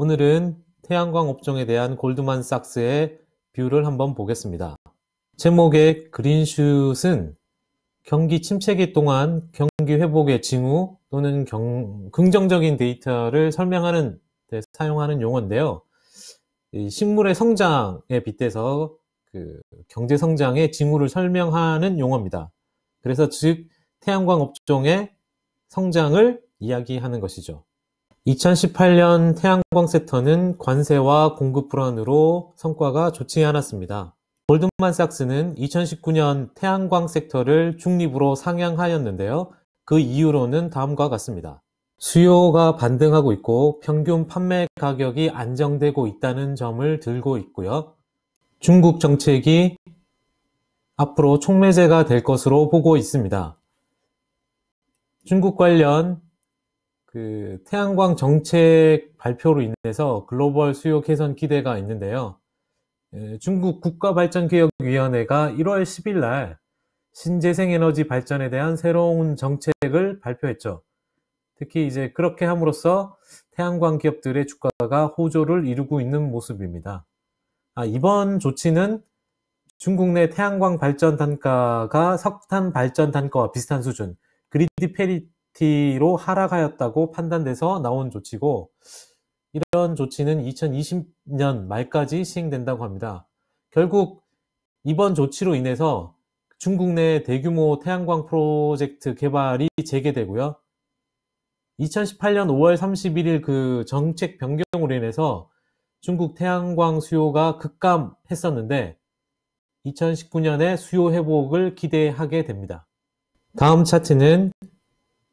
오늘은 태양광 업종에 대한 골드만삭스의 뷰를 한번 보겠습니다. 제목의 그린슛은 경기 침체기 동안 경기 회복의 징후 또는 경, 긍정적인 데이터를 설명하는 데 사용하는 용어인데요. 식물의 성장에 빗대서 그 경제 성장의 징후를 설명하는 용어입니다. 그래서 즉 태양광 업종의 성장을 이야기하는 것이죠. 2 0 1 8년 태양광 섹터는 관세와 공급 불안으로 성과가 좋지 않았습니다. 골드만삭스는 2 0 1 9년 태양광 섹터를 중립으로 상향하였는데요. 그 이유로는 다음과 같습니다. 수요가 반등하고 있고 평균 판매 가격이 안정되고 있다는 점을 들고 있고요. 중국 정책이 앞으로 촉매제가 될 것으로 보고 있습니다. 중국 관련 그 태양광 정책 발표로 인해서 글로벌 수요 개선 기대가 있는데요. 중국 국가발전개혁위원회가 1월 10일 날 신재생에너지 발전에 대한 새로운 정책을 발표했죠. 특히 이제 그렇게 함으로써 태양광 기업들의 주가가 호조를 이루고 있는 모습입니다. 아, 이번 조치는 중국 내 태양광 발전 단가가 석탄 발전 단가와 비슷한 수준, 그리디 페리, g d 로 하락하였다고 판단돼서 나온 조치고 이런 조치는 2020년 말까지 시행된다고 합니다. 결국 이번 조치로 인해서 중국 내 대규모 태양광 프로젝트 개발이 재개되고요. 2018년 5월 31일 그 정책 변경으로 인해서 중국 태양광 수요가 급감했었는데 2019년에 수요 회복을 기대하게 됩니다. 다음 차트는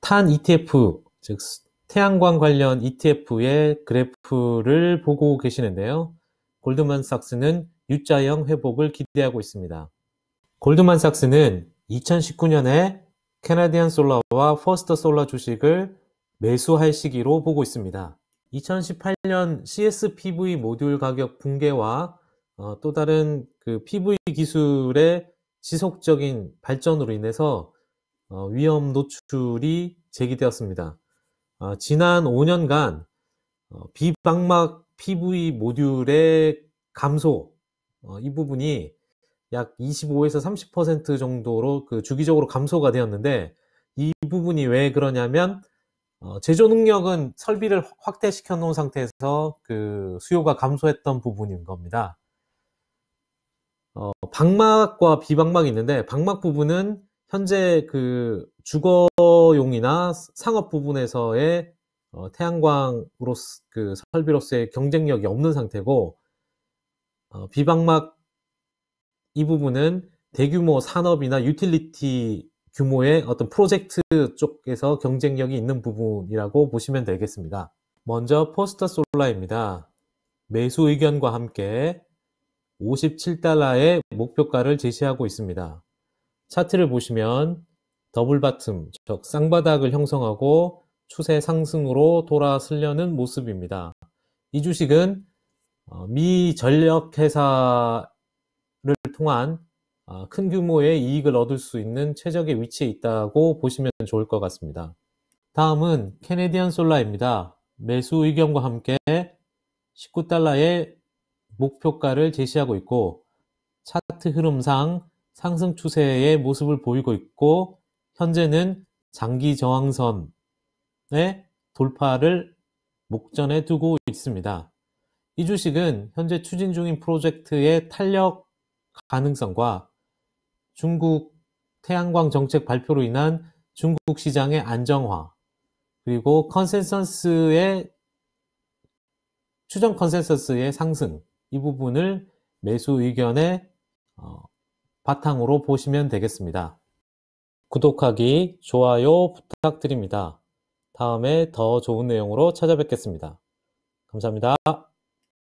탄 ETF, 즉 태양광 관련 ETF의 그래프를 보고 계시는데요. 골드만삭스는 U자형 회복을 기대하고 있습니다. 골드만삭스는 2019년에 캐나디안 솔라와 퍼스트 솔라 주식을 매수할 시기로 보고 있습니다. 2018년 CSPV 모듈 가격 붕괴와 어, 또 다른 그 PV 기술의 지속적인 발전으로 인해서 어, 위험 노출이 제기되었습니다. 아, 지난 5년간 어, 비방막 PV 모듈의 감소 어, 이 부분이 약 25에서 30% 정도로 그 주기적으로 감소가 되었는데 이 부분이 왜 그러냐면 제조 능력은 설비를 확대시켜 놓은 상태에서 그 수요가 감소했던 부분인 겁니다. 어, 방막과 비방막이 있는데 방막 부분은 현재 그 주거용이나 상업 부분에서의 어, 태양광으로 그 설비로서의 경쟁력이 없는 상태고 어, 비방막 이 부분은 대규모 산업이나 유틸리티 규모의 어떤 프로젝트 쪽에서 경쟁력이 있는 부분이라고 보시면 되겠습니다. 먼저 포스터 솔라입니다. 매수 의견과 함께 57달러의 목표가를 제시하고 있습니다. 차트를 보시면 더블 바텀, 즉 쌍바닥을 형성하고 추세 상승으로 돌아서려는 모습입니다. 이 주식은 어, 미 전력회사를 통한 어, 큰 규모의 이익을 얻을 수 있는 최적의 위치에 있다고 보시면 좋을 것 같습니다. 다음은 캐네디언 솔라입니다. 매수 의견과 함께 19달러의 목표가를 제시하고 있고 차트 흐름상 상승 추세의 모습을 보이고 있고 현재는 장기 저항선의 돌파를 목전에 두고 있습니다. 이 주식은 현재 추진 중인 프로젝트의 탄력 가능성과 중국 태양광 정책 발표로 인한 중국 시장의 안정화 그리고 컨센서스의 추정 컨센서스의 상승 이 부분을 매수 의견에 어, 바탕으로 보시면 되겠습니다. 구독하기, 좋아요 부탁드립니다. 다음에 더 좋은 내용으로 찾아뵙겠습니다. 감사합니다.